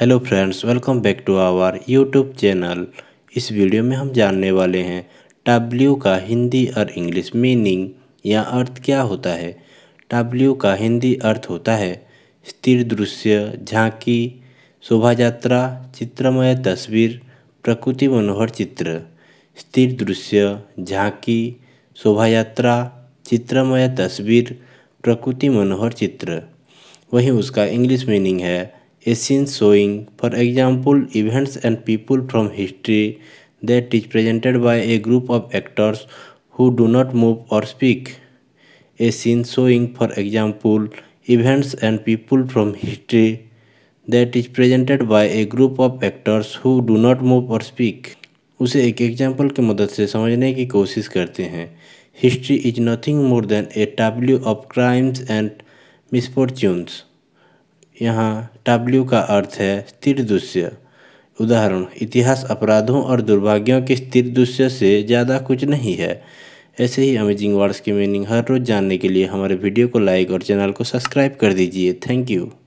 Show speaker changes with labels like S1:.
S1: hello friends welcome back to our YouTube channel इस video में हम जानने वाले हैं डब्ल्यू का हिंदी और इंग्लिश मीनिंग या अर्थ क्या होता है डब्ल्यू का हिंदी अर्थ होता है स्थिर दृश्य झांकी शोभा यात्रा चित्रमय तस्वीर प्रकृति मनोहर चित्र स्थिर दृश्य झांकी शोभा यात्रा चित्रमय तस्वीर प्रकृति मनोहर चित्र वहीं उसका इंग्लिश मीनिंग है a scene showing for example events and people from history that is presented by a group of actors who do not move or speak a scene showing for example events and people from history that is presented by a group of actors who do not move or speak उसे एक example की मदद से समझने की कोशिश करते हैं history is nothing more than a tableau of crimes and misfortunes यहाँ डब्ल्यू का अर्थ है स्थिर दृश्य उदाहरण इतिहास अपराधों और दुर्भाग्यों के स्थिर दृश्य से ज़्यादा कुछ नहीं है ऐसे ही अमेजिंग वर्ड्स की मीनिंग हर रोज़ जानने के लिए हमारे वीडियो को लाइक और चैनल को सब्सक्राइब कर दीजिए थैंक यू